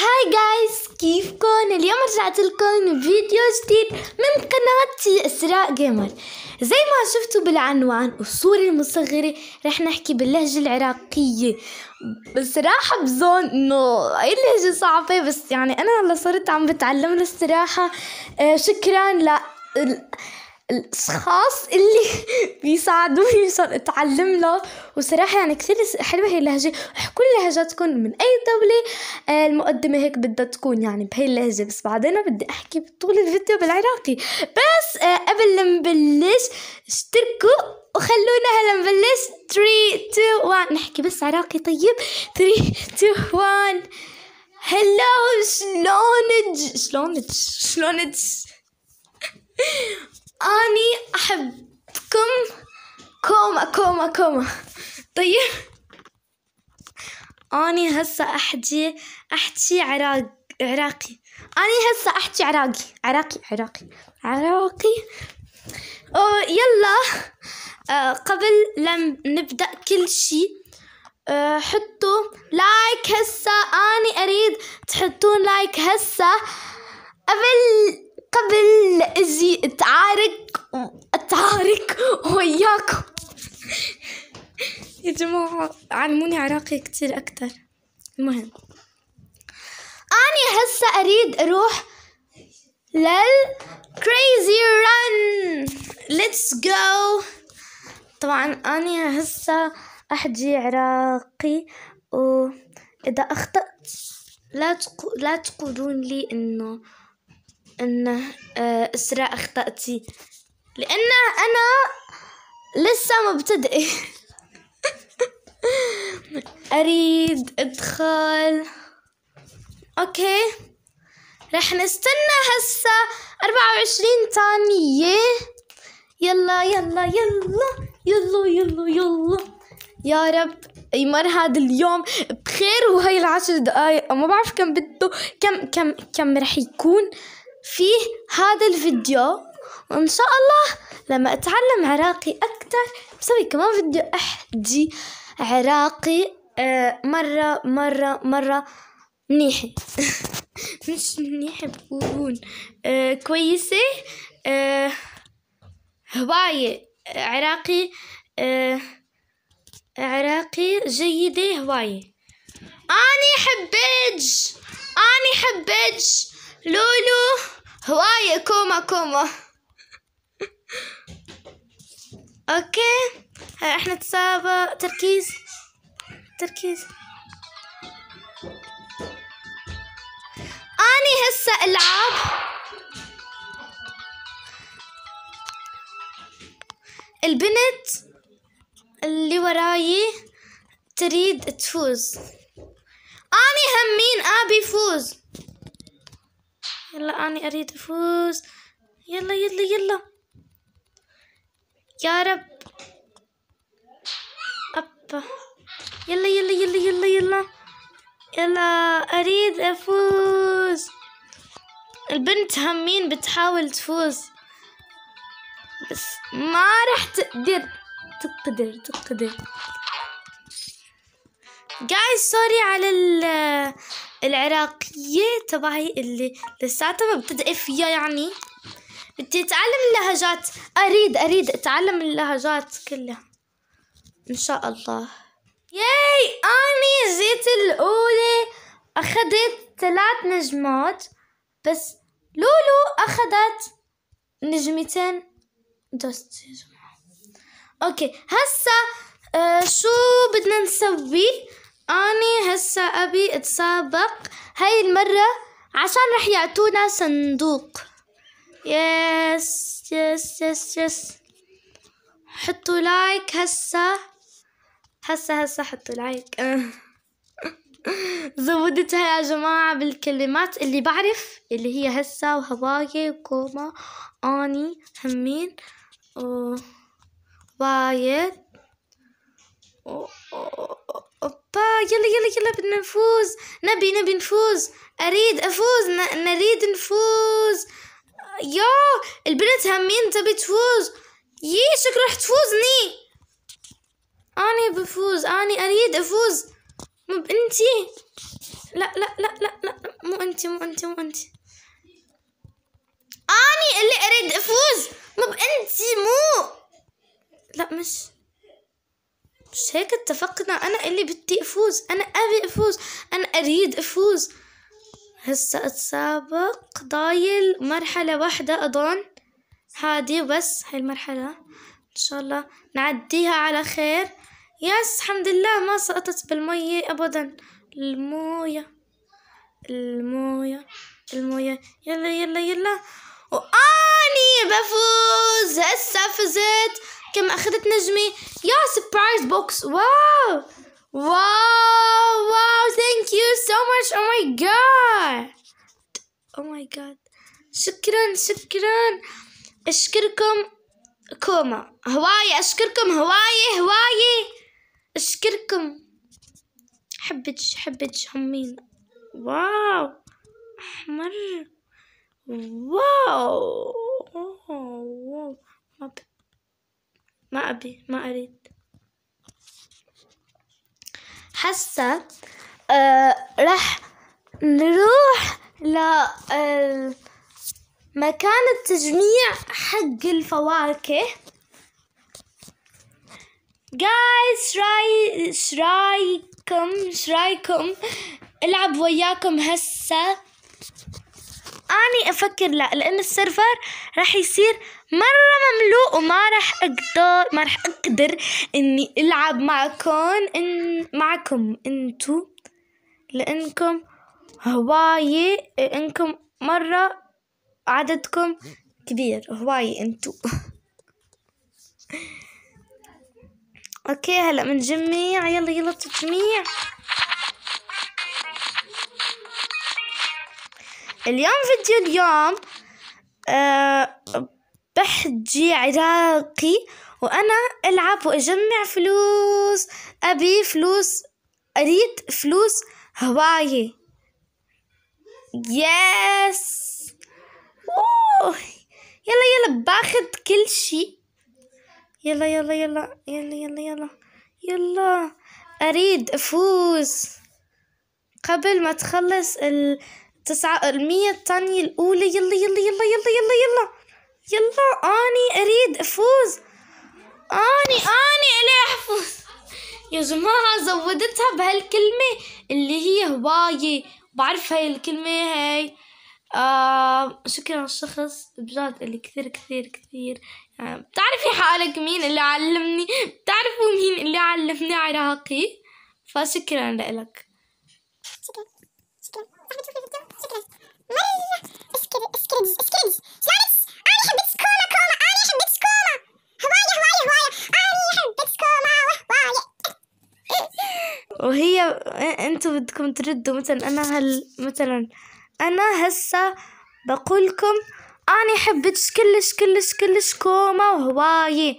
هاي جايز كيفكن اليوم رجعت لكم فيديو جديد من قناتي اسراء جيمر زي ما شفتوا بالعنوان والصورة المصغرة رح نحكي باللهجة العراقية بصراحة بظن انه اي لهجة صعبة بس يعني انا هلا صرت عم بتعلم الصراحة آه شكرا ل الاشخاص اللي بيساعدوني عشان اتعلم له وصراحة يعني كثير حلوة هي اللهجة احكوا لي تكون من اي دولة آه، المقدمة هيك بدها تكون يعني بهي اللهجة بس بعدين بدي احكي بطول الفيديو بالعراقي بس آه، قبل ما نبلش اشتركوا وخلونا هلا نبلش 3 2 1 نحكي بس عراقي طيب 3 2 1 هلو شلونج شلونج شلونج أني أحبكم كوما كوما كوما طيب أني هسا أحجي أحكي عراق عراقي أني هسا أحكي عراقي عراقي عراقي عراقي أو يلا آه قبل لم نبدأ كل شي آه حطوا لايك هسا أني أريد تحطون لايك هسا قبل قبل إزي أتعارك أتعارك وياكم يا جماعة علموني عراقي كتير أكتر المهم أنا هسا أريد أروح لل crazy run let's go طبعا أنا هسا أحجي عراقي وإذا أخطأت لا تقولون لي إنه أنه آه، إسراء أخطأتي لأن أنا لسه مبتدئة أريد إدخال أوكي رح نستنى هسا أربعة وعشرين ثانية يلا يلا يلا يلا يلا يلا يا رب يمر هذا اليوم بخير وهي العشر دقايق ما بعرف كم بده كم كم كم رح يكون في هذا الفيديو وإن شاء الله لما أتعلم عراقي اكثر بسوي كمان فيديو أحجي عراقي آه، مرة مرة مرة منيحة مش منيحة بقولون آه، كويسة آه، هواية عراقي عراقي جيدة هواية أني حبيج أني حبيج لولو هواية كوما كوما اوكي احنا تسابق تركيز تركيز اني هسه العب البنت اللي وراي تريد تفوز اني همين ابي فوز يلا أنا أريد أفوز يلا يلا يلا يا رب أبا يلا يلا يلا يلا يلا يلا أريد أفوز البنت همين بتحاول تفوز بس ما راح تقدر تقدر تقدر جايز سوري على العراقية تبعي اللي لساتها ما بتدقي فيها يعني بدي اتعلم اللهجات اريد اريد اتعلم اللهجات كلها ان شاء الله ياي اني جيت الاولى اخذت ثلاث نجمات بس لولو اخذت نجمتين دوست يا جماعة اوكي هسا آه شو بدنا نسوي أني هسا أبي أتسابق هاي المرة عشان رح يعطونا صندوق يس يس يس يس حطوا لايك هسا هسا هسا حطوا لايك زودتها يا جماعة بالكلمات اللي بعرف اللي هي هسا وهواية وكوما أني همين و يلا يلا يلا بدنا نفوز نبي نبي نفوز أريد أفوز ن... نريد نفوز يا البنت همين تبي تفوز يي شك راح تفوزني أني بفوز أني أريد أفوز مو بنتي لا لا لا لا لا مو أنتي مو أنتي مو أنتي أني اللي أريد أفوز مو بنتي مو لا مش مش هيك اتفقنا انا اللي بدي افوز انا ابي افوز انا اريد افوز هسا اتسابق ضايل مرحلة واحدة اظن هادي بس هاي المرحلة ان شاء الله نعديها على خير يس الحمد لله ما سقطت بالمية ابدا الموية الموية الموية يلا يلا يلا واني بفوز هسا فزت كم اخذت نجمه يا سبرايز بوكس واو واو واو ثانك يو سو ماتش او ماي جاد او ماي جاد شكرا شكرا اشكركم كوما هواية اشكركم هواية هواية اشكركم حبج حبج همين واو احمر واو واو ما ما أبي ما أريد هسا آه رح نروح لمكان آه، التجميع حق الفواكه جايز شراي شرايكم شرايكم العب وياكم هسه أني أفكر لا لأن السيرفر راح يصير مرة مملوء وما راح أقدر ما راح أقدر إني ألعب معكم إن معكم أنتو لأنكم هواية إنكم مرة عددكم كبير هواية أنتو اوكي هلا من جميع يلا يلا تجميع اليوم فيديو اليوم آه، بحجي عراقي وأنا ألعب وأجمع فلوس أبي فلوس أريد فلوس هواية يس أوه. يلا يلا باخد كل شي يلا يلا يلا يلا يلا يلا يلا أريد أفوز قبل ما تخلص ال تسعة المية الثانية الأولى يلا يلا يلا يلا يلا يلا يلا أني أريد أفوز أني أني إلي أحفظ يا جماعة زودتها بهالكلمة اللي هي هواية بعرف هاي الكلمة هاي آه شكرا الشخص بجد اللي كثير كثير كثير آه بتعرفي حالك مين اللي علمني بتعرفوا مين اللي علمني عراقي فشكرا لك وهي انتوا بدكم تردوا مثلا انا هل مثلا انا هسه بقولكم اني حبيت كلش كلش كلش كوما وهواية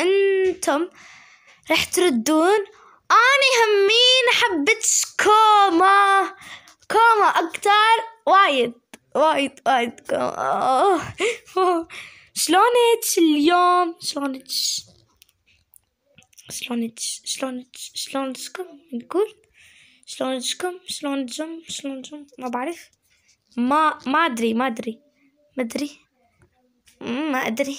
انتم رح تردون اني همين حبيت كوما وايد وايد وايد آه. شلونك اليوم شلونك شلونك شلونك شلونكم نقول شلونكم شلونكم شلونكم ما بعرف ما ما ادري ما ادري ما ادري ما ادري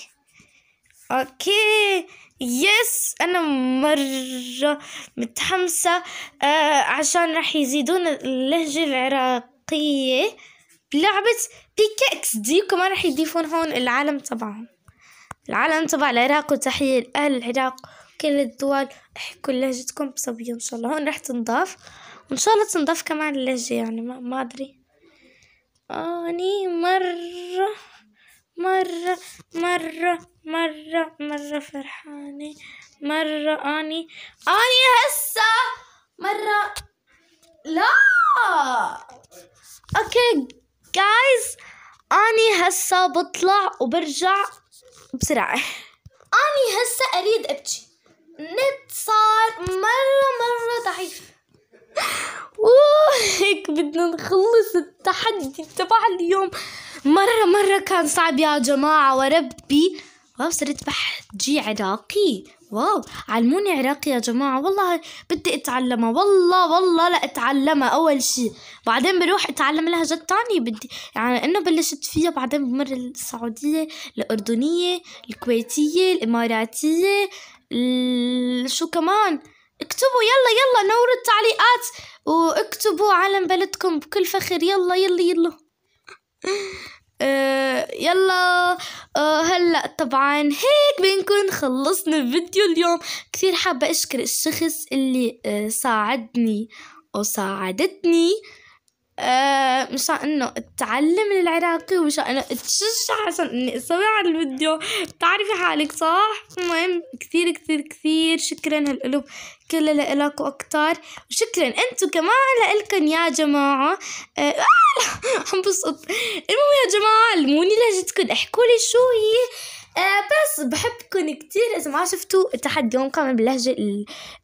اوكي يس انا مره متحمسه آه عشان راح يزيدون اللهجه العراق الترقية بلعبة اكس دي وكمان رح يضيفون هون العالم تبعهم العالم تبع العراق وتحية لأهل العراق وكل الدول احكوا لهجتكم بصبية إن شاء الله هون رح تنضاف وإن شاء الله تنضاف كمان اللهجة يعني ما, ما أدري أني مرة مرة مرة مرة مرة فرحانة مرة أني أني هسا مرة لا اوكي جايز اني هسه بطلع وبرجع بسرعه اني هسه اريد ابكي النت صار مره مره ضعيف وهيك بدنا نخلص التحدي تبع اليوم مرة مرة كان صعب يا جماعة وربي ما صرت بحجي عراقي واو علموني عراقي يا جماعة والله بدي اتعلمها والله والله لا اتعلمها اول شي بعدين بروح اتعلم لهجات تانية بدي يعني انه بلشت فيها بعدين بمر السعودية الاردنية الكويتية الاماراتية شو كمان اكتبوا يلا يلا نوروا التعليقات واكتبوا علم بلدكم بكل فخر يلا يلا يلا آه، يلا آه، هلا طبعا هيك بنكون خلصنا الفيديو اليوم كثير حابة اشكر الشخص اللي آه، ساعدني وساعدتني آه، مشان انه تعلم العراقي ومشان انه تشجع عشان اني اسمع الفيديو تعرفي حالك صح المهم كثير كثير كثير شكرا هالقلوب كلها لإلك واكثر وشكرا انتم كمان لإلكن يا جماعة آه عم آه، بسقط المهم يا جماعة علموني لهجتكن لي شو هي آه بس بحبكم كتير إذا ما شفتوا التحدي يوم كان باللهجة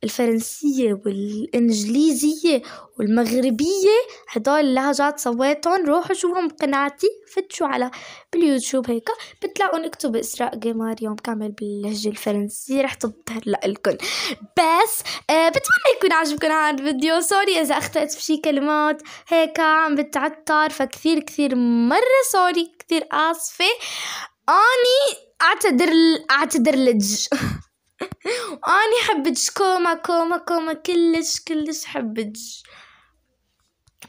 الفرنسية والإنجليزية والمغربية هدول اللهجات سويتهم روحوا شوفوا بقناتي فتشوا على باليوتيوب هيك بتلاقون اكتب إسراء جيمار يوم كامل باللهجة الفرنسية رح تظهر لكم بس آه بتمنى يكون عجبكم هذا الفيديو سوري إذا أخطأت بشي كلمات هيك عم بتعتر فكثير كثير مرة سوري كثير آسفة أني اعتذر اعتذر لج اني حبج كوما كوما كوما كلش كلش حبج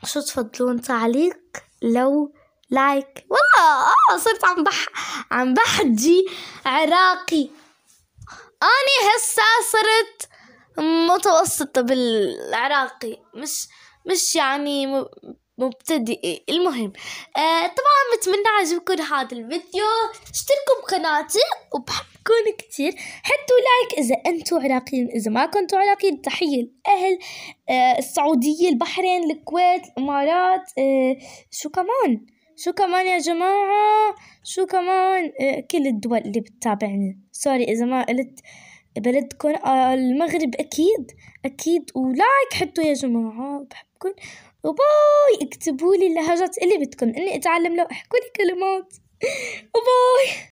شو تفضلون تعليق لو لايك والله اه صرت عم بح عم بحجي عراقي اني هسه صرت متوسطة بالعراقي مش مش يعني مبتدئي المهم آه طبعا بتمنى عجبكم هذا الفيديو اشتركوا بقناتي وبحبكم كتير حطوا لايك اذا انتم عراقيين اذا ما كنتوا عراقيين تحيه الاهل آه السعوديه البحرين الكويت الامارات آه شو كمان شو كمان يا جماعه شو كمان آه كل الدول اللي بتتابعني سوري اذا ما قلت بلدكم آه المغرب اكيد اكيد ولايك حطوا يا جماعه بحبكم وباي اكتبوا لي اللهجات اللي بدكم اني اتعلم لو احكوا لي كلمات وباي